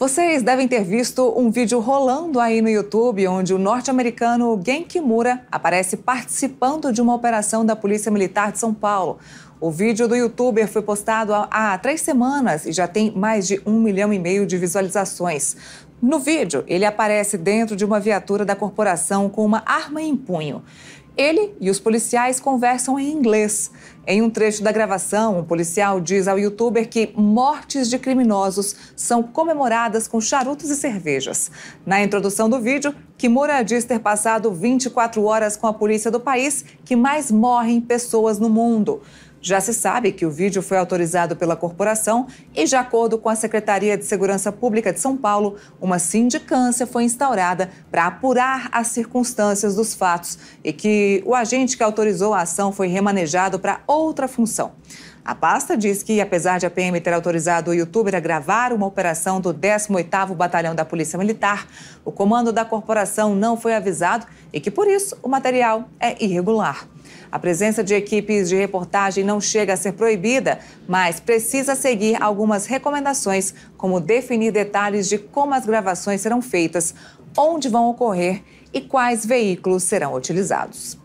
Vocês devem ter visto um vídeo rolando aí no YouTube onde o norte-americano Gen Kimura aparece participando de uma operação da Polícia Militar de São Paulo. O vídeo do youtuber foi postado há três semanas e já tem mais de um milhão e meio de visualizações. No vídeo, ele aparece dentro de uma viatura da corporação com uma arma em punho. Ele e os policiais conversam em inglês. Em um trecho da gravação, um policial diz ao youtuber que mortes de criminosos são comemoradas com charutos e cervejas. Na introdução do vídeo, Kimura diz ter passado 24 horas com a polícia do país que mais morrem pessoas no mundo. Já se sabe que o vídeo foi autorizado pela corporação e, de acordo com a Secretaria de Segurança Pública de São Paulo, uma sindicância foi instaurada para apurar as circunstâncias dos fatos e que o agente que autorizou a ação foi remanejado para outra função. A pasta diz que, apesar de a PM ter autorizado o youtuber a gravar uma operação do 18º Batalhão da Polícia Militar, o comando da corporação não foi avisado e que, por isso, o material é irregular. A presença de equipes de reportagem não chega a ser proibida, mas precisa seguir algumas recomendações, como definir detalhes de como as gravações serão feitas, onde vão ocorrer e quais veículos serão utilizados.